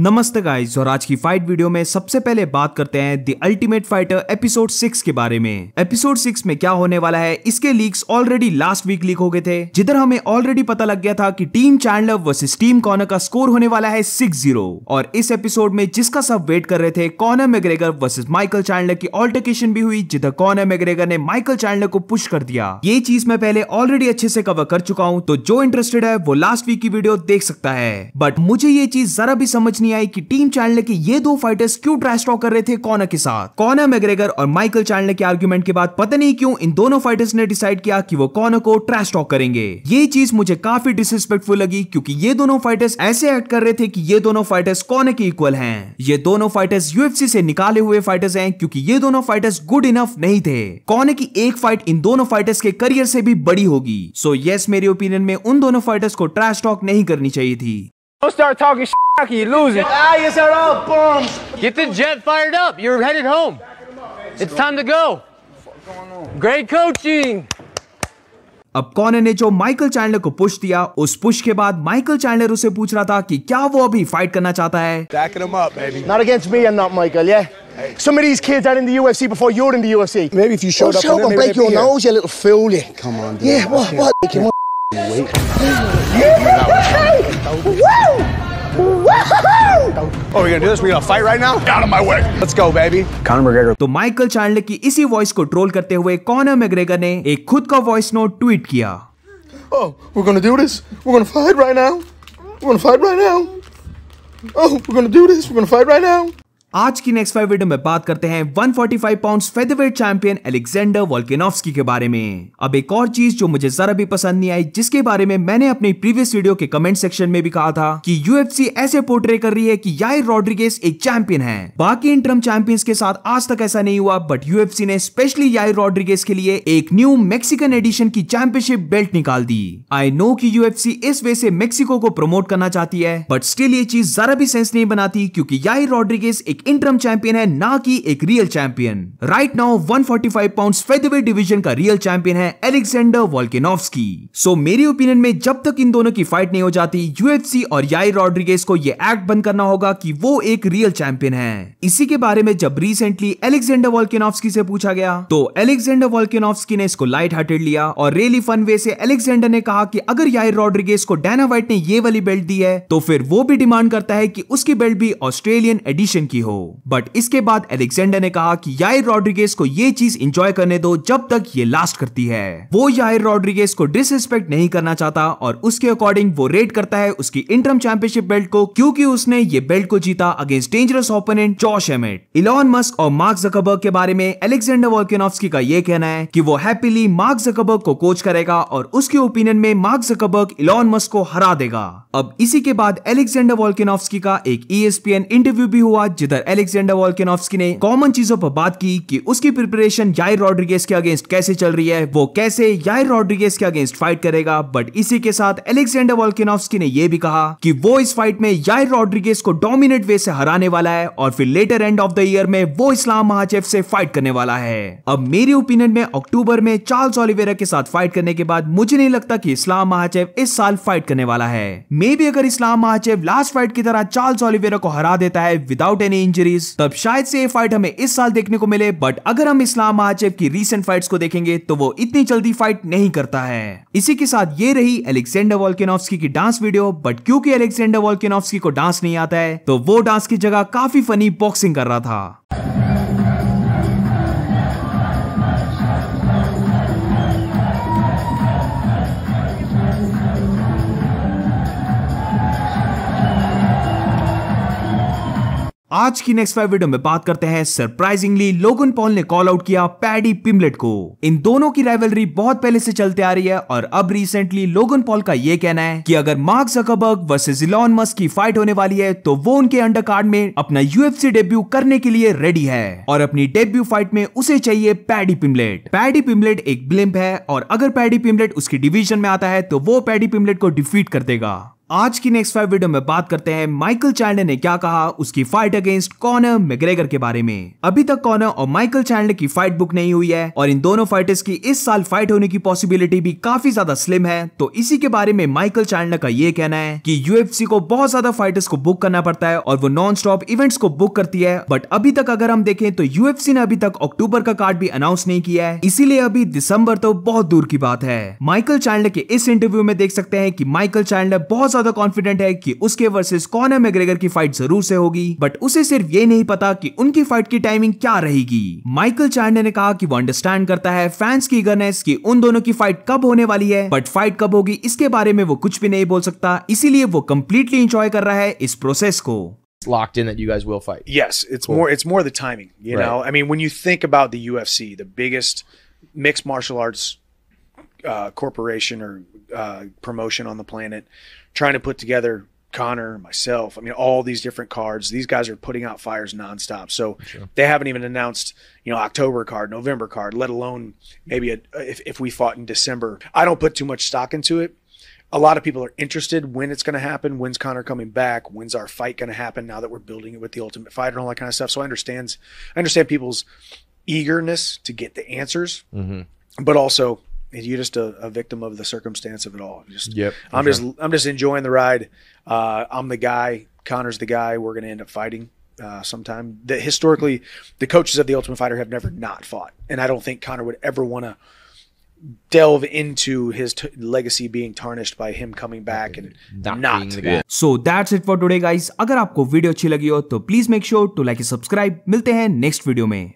नमस्ते गाइस और आज की फाइट वीडियो में सबसे पहले बात करते हैं the ultimate fighter episode six के बारे में एपिसोड सिक्स में क्या होने वाला है इसके leaks already last week leak हो गए थे जिधर हमें ऑलरेडी पता लग गया था कि team Chandler versus team Conor का स्कोर होने वाला है सिक्स जीरो और इस एपिसोड में जिसका सब वेट कर रहे थे Conor McGregor versus Michael Chandler की ऑल्टरकेशन भी हुई जिधर कॉर्नर मेग्रेगर ने माइकल चैंडलर को पुश कर दिया ये चीज मैं पहले ऑलरेडी अच्छे से कवर कर चुका हूँ तो जो इंटरेस्टेड है वो लास्ट वीक की वीडियो देख सकता है बट मुझे ये चीज जरा भी समझ नहीं आई कि टीम चैनले के ये दो फाइटर्स क्यों ट्रैश टॉक कर रहे थे कॉनर के साथ कॉनर मैग्रेगर और माइकल चैनले के आर्ग्यूमेंट के बाद पता नहीं क्यों इन दोनों फाइटर्स ने डिसाइड किया कि वो कॉनर को ट्रैश टॉक करेंगे ये चीज मुझे काफी डिसरिस्पेक्टफुल लगी क्योंकि ये दोनों फाइटर्स ऐसे एक्ट कर रहे थे कि ये दोनों फाइटर्स कॉनर के इक्वल हैं ये दोनों फाइटर्स यूएफसी से निकाले हुए फाइटर्स हैं क्योंकि ये दोनों फाइटर्स गुड इनफ नहीं थे कॉनर की एक फाइट इन दोनों फाइटर्स के करियर से भी बड़ी होगी सो so, यस yes, मेरे ओपिनियन में उन दोनों फाइटर्स को ट्रैश टॉक नहीं करनी चाहिए थी Don't start talking shit like you losing. Ah, you are all bums. Get the jet fired up. You're headed home. It's time to go. Great coaching. अब कॉनर ने जो माइकल चैंडलर को push दिया उस पुश के बाद Michael Chandler उसे पूछ रहा था कि क्या वो अभी फाइट करना चाहता है up, Oh, we gonna do this? We gonna fight right now? Get out of my way. Let's go, baby. Conor McGregor. तो माइकल चांडले की इसी वॉइस को ट्रोल करते हुए कॉनर मैग्रेगर ने एक खुद का वॉइस नोट ट्वीट किया Oh, we're gonna do this. We're gonna fight right now. We're gonna fight right now. Oh, we're gonna do this. We're gonna fight right now. आज की next five video में बात करते हैं 145 forty five pound featherweight champion Alexander Volkanovski के बारे में अब एक और चीज जो मुझे जरा भी पसंद नहीं आई जिसके बारे में मैंने अपने प्रीवियस वीडियो के कमेंट सेक्शन में भी कहा था कि यूएफसी ऐसे पोर्ट्रे कर रही है कि यार रॉड्रिगेस एक चैंपियन है बाकी इंटरम चैंपियंस के साथ आज तक ऐसा नहीं हुआ बट यूएफसी ने स्पेशली यार रॉड्रिगेस के लिए एक न्यू मेक्सिकन एडिशन की चैंपियनशिप बेल्ट निकाल दी आई नो की यूएफसी इस वे से मेक्सिको को प्रमोट करना चाहती है बट स्टिल ये चीज जरा भी सेंस नहीं बनाती क्यूँकी यार रॉड्रिगेस एक इंटरम चैंपियन है ना कि एक real champion right now 145 pounds featherweight division का रियल चैंपियन है एलेक्जेंडर वॉल्केनोव्स्की सो so, मेरी ओपिनियन में जब तक इन दोनों की फाइट नहीं हो जाती यूएफसी और याई रॉड्रिगेस को यह एक्ट बंद करना होगा कि वो एक रियल चैंपियन है इसी के बारे में जब रिसेंटली एलेक्जेंडर वॉल्केनोव्स्की से पूछा गया तो एलेक्जेंडर वॉल्केनोव्स्की ने इसको लाइट हार्टेड लिया और रियली फन वे से एलेक्जेंडर ने कहा कि अगर याई रॉड्रिगेस को डायना वाइट ने ये वाली बेल्ट दी है तो फिर वो भी डिमांड करता है कि उसकी बेल्ट भी ऑस्ट्रेलियन एडिशन की हो हो बट इसके बाद एलेक्सेंडर ने कहा कि यायर रॉड्रिगेस को ये चीज इंजॉय करने दो जब तक ये लास्ट करती है वो यायर रॉड्रिगेस को डिसरिस्पेक्ट नहीं करना चाहता और उसके अकॉर्डिंग वो रेड करता है उसकी इंटरम चैंपियनशिप बेल्ट को क्योंकि उसने ये बेल्ट को जीता against dangerous opponent Josh Emmett Elon Musk और मार्क जकबर्ग के बारे में एलेक्सेंडर वॉल्किनोफ्स्की का ये कहना है कि वो हैप्पीली मार्क जकबर्ग को कोच करेगा और उसके ओपिनियन में मार्क जकबर्ग इलॉन मस्क को हरा देगा अब इसी के बाद एलेक्सेंडर वॉल्किनोफ्स्की का एक ईएसपीएन e इंटरव्यू भी हुआ जिधर प्लेयर एलेक्सेंडर वॉल्केनॉफ्स्की ने कॉमन चीजों पर बात की कि उसकी प्रिपरेशन याई रॉड्रिगेस के अगेंस्ट कैसे चल रही है वो कैसे याई रॉड्रिगेस के अगेंस्ट फाइट करेगा बट इसी के साथ एलेक्सेंडर वॉल्केनॉफ्स्की ने यह भी कहा कि वो इस फाइट में याई रॉड्रिगेस को डोमिनेट वे से हराने वाला है और फिर later end of the year में वो इस्लाम महाचेफ से फाइट करने वाला है अब मेरे ओपिनियन में अक्टूबर में चार्ल्स ओलिवेरा के साथ फाइट करने के बाद मुझे नहीं लगता कि इस्लाम महाचेफ इस साल फाइट करने वाला है मे बी अगर इस्लाम महाचेफ लास्ट फाइट की तरह चार्ल्स ओलिवेरा को हरा देता है विदाउट एनी इंजरीज तब शायद से ये फाइट हमें इस साल देखने को मिले बट अगर हम इस्लाम महाचेव की रीसेंट फाइट्स को देखेंगे तो वो इतनी जल्दी फाइट नहीं करता है इसी के साथ ये रही एलेक्सेंडर वॉल्केनोवस्की की डांस वीडियो बट क्योंकि एलेक्सेंडर वॉल्केनोवस्की को डांस नहीं आता है तो वो डांस की जगह काफी फनी बॉक्सिंग कर रहा था आज की नेक्स्ट फाइव वीडियो में बात करते हैं सरप्राइजिंगली लोगन पॉल ने कॉल आउट किया पैडी पिमलेट को इन दोनों की राइवलरी बहुत पहले से चलते आ रही है और अब रिसेंटली लोगन पॉल का ये कहना है कि अगर Mark Zuckerberg versus Elon Musk की फाइट होने वाली है तो वो उनके अंडर कार्ड में अपना यूएफसी डेब्यू करने के लिए रेडी है और अपनी डेब्यू फाइट में उसे चाहिए पैडी पिमलेट पैडी पिमलेट एक ब्लिम्प है और अगर पैडी पिमलेट उसकी डिविजन में आता है तो वो पैडी पिमलेट को डिफीट कर देगा आज की नेक्स्ट फाइव वीडियो में बात करते हैं माइकल चैंडलर ने क्या कहा उसकी फाइट अगेंस्ट कॉनर मैग्रेगर के बारे में अभी तक कॉनर और माइकल चैंडलर की फाइट बुक नहीं हुई है और इन दोनों फाइटर्स की इस साल फाइट होने की पॉसिबिलिटी भी काफी ज्यादा स्लिम है तो इसी के बारे में माइकल चैंडलर का ये कहना है की यूएफसी को बहुत ज्यादा फाइटर्स को बुक करना पड़ता है और वो नॉन स्टॉप इवेंट्स को बुक करती है बट अभी तक अगर हम देखें तो यूएफसी ने अभी तक अक्टूबर का कार्ड भी अनाउंस नहीं किया है इसीलिए अभी दिसंबर तो बहुत दूर की बात है माइकल चैंडलर के इस इंटरव्यू में देख सकते हैं की माइकल चैंडलर बहुत ज्यादा कॉन्फिडेंट है कि उसके वर्सेस कॉनर मैग्रेगर की फाइट जरूर से होगी बट उसे सिर्फ ये नहीं पता कि उनकी फाइट की टाइमिंग क्या रहेगी माइकल चांडे ने कहा कि वो अंडरस्टैंड करता है फैंस की गनेस कि उन दोनों की फाइट कब होने वाली है बट फाइट कब होगी इसके बारे में वो कुछ भी नहीं बोल सकता इसीलिए वो कंप्लीटली इंजॉय कर रहा है इस प्रोसेस को locked in that you guys will fight. Yes, it's cool. more it's more the timing, you right. know. I mean, when you think about the UFC, the biggest mixed martial arts Uh, corporation or uh, promotion on the planet, trying to put together Connor, myself, I mean, all these different cards. These guys are putting out fires nonstop. So sure. they haven't even announced, you know, October card, November card, let alone maybe a, if, if we fought in December. I don't put too much stock into it. A lot of people are interested when it's going to happen. When's Connor coming back? When's our fight going to happen now that we're building it with the ultimate fighter and all that kind of stuff? So I understand, I understand people's eagerness to get the answers, mm-hmm. but also you're just a, a, victim of the circumstance of it all. Just yep. I'm just I'm just enjoying the ride. Uh, I'm the guy. Connor's the guy. We're gonna end up fighting uh, sometime. That historically, the coaches of the Ultimate Fighter have never not fought, and I don't think Connor would ever want to delve into his t- legacy being tarnished by him coming back and that not being so that's it for today guys अगर आपको video video, लगी हो तो please make sure to like subscribe मिलते हैं next video में